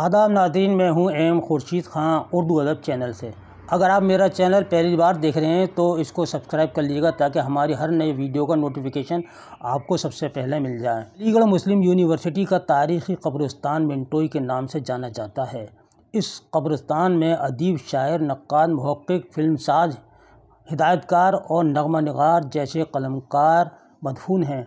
आदाब नाजीन मैं हूँ एम खुर्शीद खान उर्दू अदब चैनल से अगर आप मेरा चैनल पहली बार देख रहे हैं तो इसको सब्सक्राइब कर लीजिएगा ताकि हमारी हर नई वीडियो का नोटिफिकेशन आपको सबसे पहले मिल जाए अलीगढ़ मुस्लिम यूनिवर्सिटी का तारीख़ी कब्रस्तान मिनटोई के नाम से जाना जाता है इस कब्रस्तान में अदीब शायर नक्काद फिल्म फिल्मसाज हिदायतकार और नगमा नगार जैसे कलमकार मदफून हैं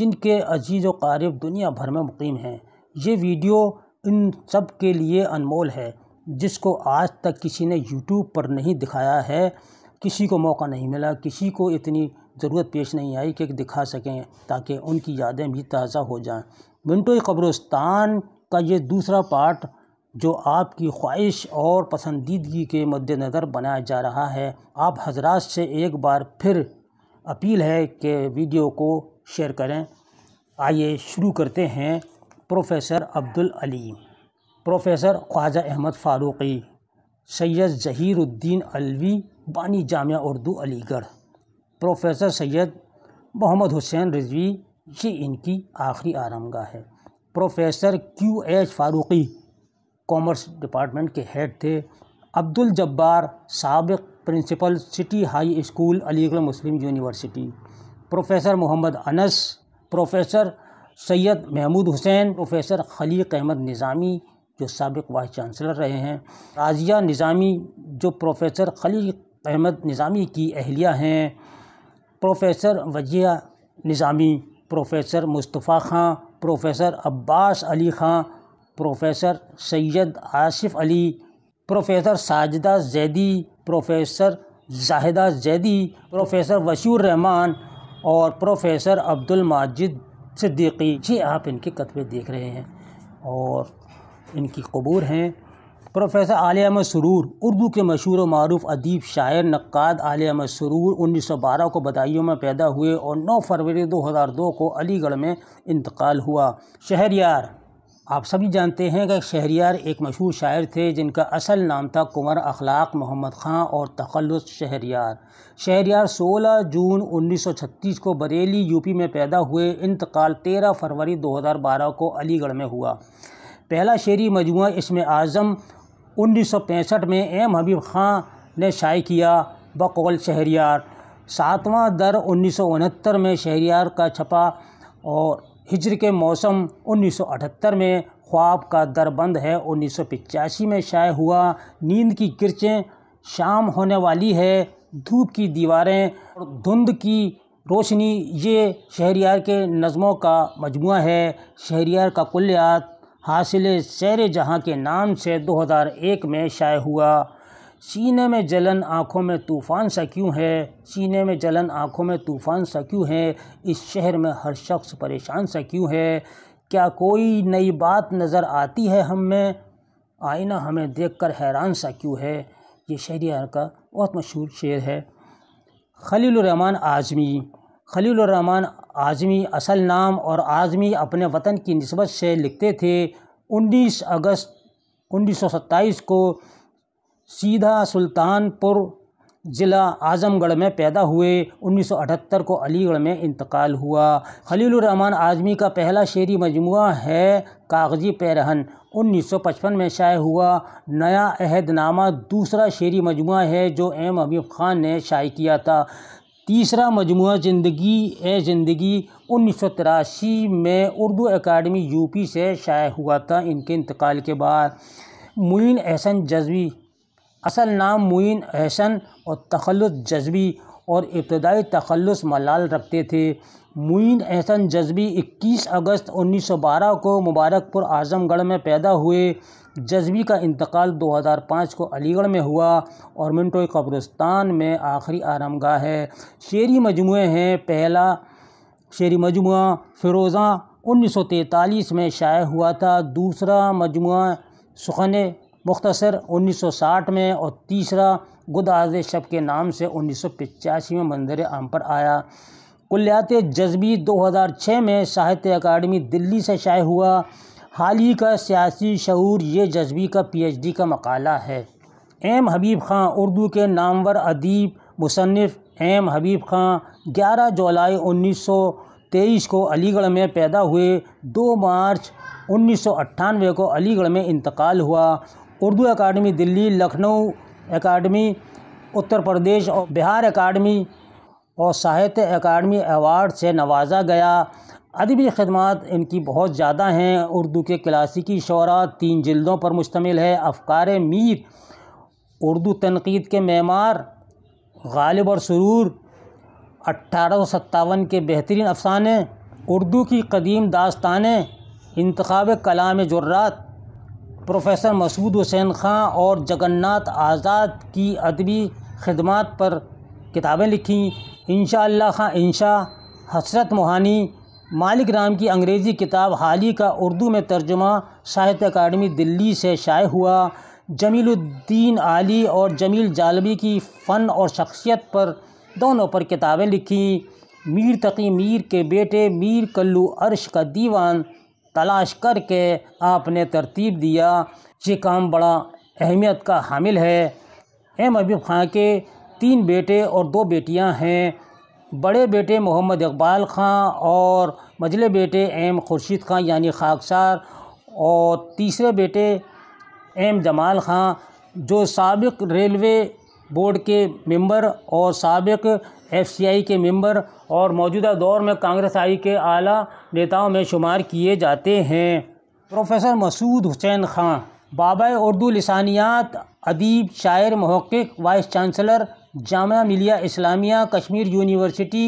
जिनके अजीज़ व दुनिया भर में मुकीम हैं ये वीडियो इन सब के लिए अनमोल है जिसको आज तक किसी ने यूट्यूब पर नहीं दिखाया है किसी को मौका नहीं मिला किसी को इतनी ज़रूरत पेश नहीं आई कि दिखा सकें ताकि उनकी यादें भी ताज़ा हो जाएं मिनटो कब्रस्तान का ये दूसरा पार्ट जो आपकी ख्वाहिश और पसंदीदगी के मद्देनज़र बनाया जा रहा है आप हजरात से एक बार फिर अपील है कि वीडियो को शेयर करें आइए शुरू करते हैं प्रोफेसर अब्दुल अलीम प्रोफेसर ख्वाजा अहमद फ़ारूक़ी सैयद ज़हीरुद्दीन अलवी बानी जामिया उर्दू अलीगढ़ प्रोफेसर सैयद मोहम्मद हुसैन रिजवी ये इनकी आखिरी आरमगा है professor Q H Farooqui commerce department के हेड थे अब्दुल जब्बार सबक principal City High School Aligarh Muslim University professor Mohammad Anas professor Syed Mahmood Hussain professor Khaliq Ahmad Nizami जो सबक वाइस चांसलर रहे हैं राजिया निज़ामी जो प्रोफेसर खलीक अहमद निज़ामी की अहलिया हैं professor Wajiha Nizami professor Mustafa Khan professor Abbas Ali Khan professor Syed Asif Ali professor Sajida Zaidi professor Zahida Zaidi professor Washoor Rahman और प्रोफेसर अब्दुल माजिद सिद्दीकी जी आप इनके कतबे देख रहे हैं और इनकी कबूर हैं प्रोफेसर आलिया अहमद सरूर उर्दू के मशहूर मरूफ अदीब शायर नक्काद आलिया अहमद सरूर उन्नीस सौ बारह को बदायूँ में पैदा हुए और नौ फरवरी दो हज़ार दो को अलीगढ़ में इंतकाल हुआ शहर यार आप सभी जानते हैं कि शहरियार एक मशहूर शायर थे जिनका असल नाम था कुंवर अखलाक मोहम्मद ख़ान और तखलस शहरियार शहरियार 16 जून 1936 को बरेली यूपी में पैदा हुए इंतकाल 13 फरवरी 2012 को अलीगढ़ में हुआ पहला शेरी मजमू इसमें आज़म 1965 में एम हबीब ख़ां ने शाय किया बकौल शहरियार सातवां दर उन्नीस में शहरियार का छपा और हिजर के मौसम 1978 में ख्वाब का दरबंद है पचासी में शाये हुआ नींद की किरचें शाम होने वाली है धूप की दीवारें और धुंध की रोशनी ये शहरियार के नज़मों का मजमू है शहरियार का कुल्यात हासिल सैर जहाँ के नाम से 2001 में शाये हुआ सीने में जलन आँखों में तूफ़ान सा क्यों है सीने में जलन आँखों में तूफ़ान सा क्यों है इस शहर में हर शख्स परेशान सा क्यों है क्या कोई नई बात नज़र आती है हम में आईना हमें देखकर हैरान सा क्यों है ये शहरियार का बहुत मशहूर शेर है खलील रहमान आज़मी खलील रहमान आज़मी असल नाम और आज़मी अपने वतन की नस्बत से लिखते थे 19 अगस्त 1927 को सीधा सुल्तानपुर ज़िला आज़मगढ़ में पैदा हुए 1978 को अलीगढ़ में इंतकाल हुआ खलीलरहमान आज़मी का पहला शेरी मजमू है कागजी पैरहन 1955 में शाये हुआ नया अहदनामा दूसरा शेरी मजमू है जो एम हबीब ख़ान ने शाये किया था तीसरा मजमू ज़िंदगी ए ज़िंदगी उन्नीस में उर्दू अकाडमी यूपी से शाये हुआ था इनके इंतकाल के बाद मुइन एहसन जजवी असल नाम मुइन एहसन और तखलस जज्बी और इब्तदाई तखलस मलाल रखते थे मुइन एहसन जज्बी 21 अगस्त 1912 को मुबारकपुर आजमगढ़ में पैदा हुए जज्बी का इंतकाल 2005 को अलीगढ़ में हुआ और मिनटो कब्रस्तान में आखिरी आरामगाह है शेरी मजमू हैं पहला शेरी मजमू फ़िरोज़ा 1943 में शाये हुआ था दूसरा मजमू सुखने मुख्तसर 1960 में और तीसरा गुद आज़ शब के नाम से उन्नीस में मंजर आम पर आया कुल्यात जज्बी 2006 में साहित्य अकादमी दिल्ली से शाये हुआ हाल ही का सियासी शूर ये जज्बी का पीएचडी का मकाला है एम हबीब खां उर्दू के नामवर अदीब मुसनफ़ एम हबीब खां 11 जुलाई 1923 को अलीगढ़ में पैदा हुए 2 मार्च उन्नीस को अलीगढ़ में इंतकाल हुआ उर्दू अकाडमी दिल्ली लखनऊ अकाडमी उत्तर प्रदेश और बिहार अकाडमी और साहित्य अकाडमी अवार्ड से नवाजा गया अदबी खदमात इनकी बहुत ज़्यादा हैं उर्दू के क्लासिकी शरा तीन जल्दों पर मुश्तमिल है अफकार मीर उर्दू तनकीद के मैमार गालिब और सुरूर अट्ठारह सौ सत्तावन के बेहतरीन अफसाने उर्दू की कदीम दास्तानें इंतखब कलाम जुर्रात प्रोफेसर मसूद हुसैन खां और जगन्नाथ आज़ाद की अदबी खदमात पर किताबें लिखीं इनशा खां इंशा हसरत मोहानी मालिक राम की अंग्रेज़ी किताब हाली का उर्दू में तर्जुमा साहित्य अकाडमी दिल्ली से शाये हुआ जमीलुद्दीन आली और जमील जालवी की फ़न और शख्सियत पर दोनों पर किताबें लिखीं मीर तकी मीर के बेटे मीर कल्लू अर्श का दीवान तलाश करके आपने तरतीब दिया ये काम बड़ा अहमियत का हामिल है एम अबीब खां के तीन बेटे और दो बेटियां हैं बड़े बेटे मोहम्मद इकबाल खां और मजले बेटे एम खुर्शीद खां यानी खाकसार और तीसरे बेटे एम जमाल खां जो सबक रेलवे बोर्ड के मेंबर और सबक एफसीआई के मेंबर और मौजूदा दौर में कांग्रेस आई के आला नेताओं में शुमार किए जाते हैं प्रोफेसर मसूद हुसैन खां बाबा उर्दू लसानियात अदीब शायर महक़ vice chancellor Jamia Millia Islamia Kashmir University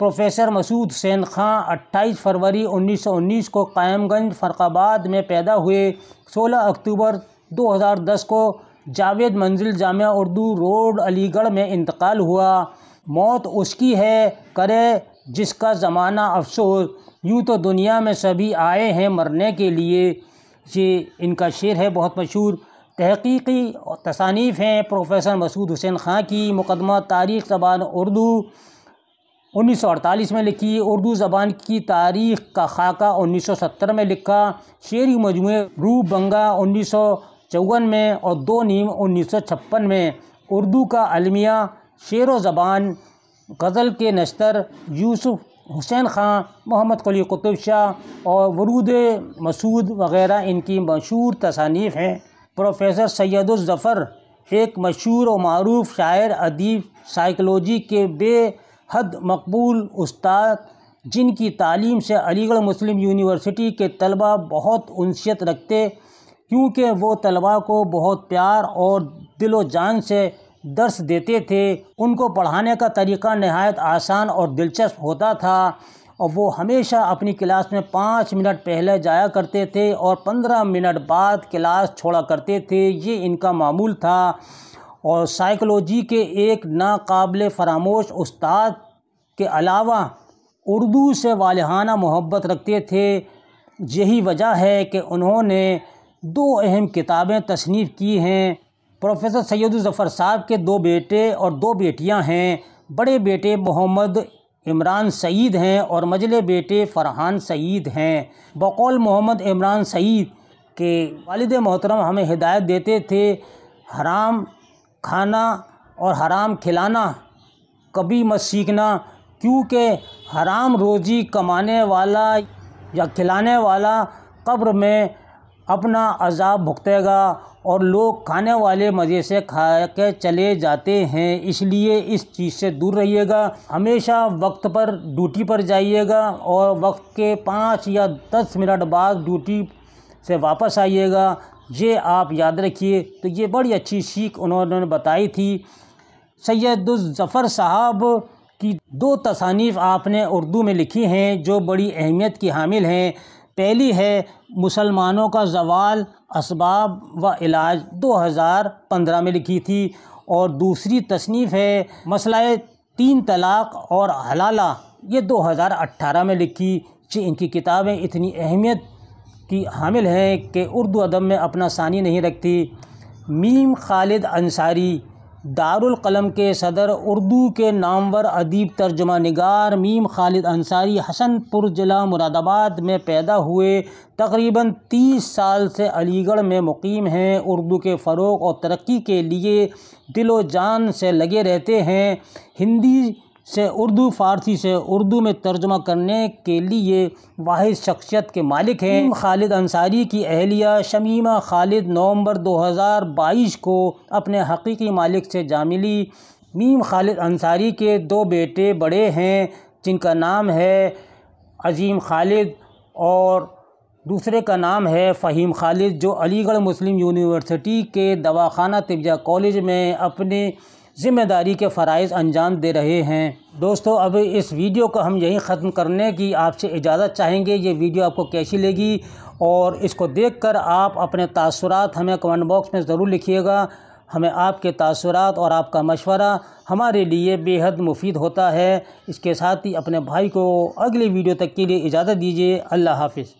professor Masood Hussain Khan 28 फरवरी 1919 को कायमगंज फ़रकाबाद में पैदा हुए 16 अक्टूबर 2010 को जावेद मंजिल जामिया उर्दू रोड अलीगढ़ में इंतकाल हुआ मौत उसकी है करे जिसका ज़माना अफसोस यूँ तो दुनिया में सभी आए हैं मरने के लिए ये इनका शेर है बहुत मशहूर तहकीकी तसानीफ़ हैं प्रोफेसर मसूद हुसैन ख़ां की मुकदमा तारीख़ ज़बान उर्दू 1948 में लिखी उर्दू ज़बान की तारीख़ का खाका 1970 में लिखा शेरी मजमू रू बंगा उन्नीस में और दो नीम उन्नीस में उर्दू का अलमिया शेर व ज़बान गज़ल के नश्तर यूसुफ हुसैन ख़ान मोहम्मद कली कुतुब शाह और वरूद मसूद वगैरह इनकी मशहूर तसानीफ़ हैं प्रोफेसर सैदुलज़फ़र एक मशहूर और मरूफ शायर अदीब साइकोलॉजी के बेहद मकबूल उस्ताद जिनकी तालीम से अलीगढ़ मुस्लिम यूनिवर्सिटी के तलबा बहुत उनसियत रखते क्योंकि वो तलबा को बहुत प्यार और दिलो जान से दर्श देते थे उनको पढ़ाने का तरीका नहायत आसान और दिलचस्प होता था और वो हमेशा अपनी क्लास में पाँच मिनट पहले जाया करते थे और पंद्रह मिनट बाद क्लास छोड़ा करते थे ये इनका मामूल था और साइकोलॉजी के एक नाकबिल फरामोश उस्ताद के अलावा उर्दू से वालहाना मोहब्बत रखते थे यही वजह है कि उन्होंने दो अहम किताबें तसनीफ़ की हैं प्रोफेसर सैयद ज़फ़र साहब के दो बेटे और दो बेटियां हैं बड़े बेटे मोहम्मद इमरान सईद हैं और मजले बेटे फरहान सईद हैं बकौल मोहम्मद इमरान सईद के वालद मोहतरम हमें हिदायत देते थे हराम खाना और हराम खिलाना कभी मत सीखना क्योंकि हराम रोज़ी कमाने वाला या खिलाने वाला कब्र में अपना अजाब भुगतेगा और लोग खाने वाले मज़े से खा के चले जाते हैं इसलिए इस चीज़ से दूर रहिएगा हमेशा वक्त पर ड्यूटी पर जाइएगा और वक्त के पाँच या दस मिनट बाद ड्यूटी से वापस आइएगा ये आप याद रखिए तो ये बड़ी अच्छी सीख उन्होंने बताई थी सैदुलज़फ़र साहब की दो तसानीफ़ आपने उर्दू में लिखी हैं जो बड़ी अहमियत की हामिल हैं पहली है मुसलमानों का जवाल इसबाब व इलाज 2015 में लिखी थी और दूसरी तसनीफ़ है मसला तीन तलाक़ और हलाला ये 2018 में लिखी इनकी किताबें इतनी अहमियत की हामिल हैं कि उर्दू अदब में अपना सानी नहीं रखती मीम खालिद अंसारी दारुल कलम के सदर उर्दू के नामवर अदीब तर्जमा निगार मीम खालिद अंसारी हसनपुर ज़िला मुरादाबाद में पैदा हुए तकरीबन तीस साल से अलीगढ़ में मुकीम हैं उर्दू के फ़रोग और तरक्की के लिए दिलो जान से लगे रहते हैं हिंदी से उर्दू फ़ारसी से उर्दू में तर्जमा करने के लिए वाद शख्सियत के मालिक हैं हम्म। खालिद अंसारी की अहलिया शमीमा खालिद नवंबर 2022 को अपने हकीकी मालिक से जा मिली मीम खालिद अंसारी के दो बेटे बड़े हैं जिनका नाम है अजीम खालिद और दूसरे का नाम है फ़हीम खालिद जो अलीगढ़ मुस्लिम यूनिवर्सिटी के दवाखाना तिबिया कॉलेज में अपने ज़िम्मेदारी के फ़रज़ अंजाम दे रहे हैं दोस्तों अब इस वीडियो को हम यहीं ख़त्म करने की आपसे इजाज़त चाहेंगे ये वीडियो आपको कैसी लगी और इसको देखकर आप अपने तसरत हमें कमेंट बॉक्स में ज़रूर लिखिएगा हमें आपके तसरत और आपका मशवरा हमारे लिए बेहद मुफीद होता है इसके साथ ही अपने भाई को अगली वीडियो तक के लिए इजाज़त दीजिए अल्लाह हाफ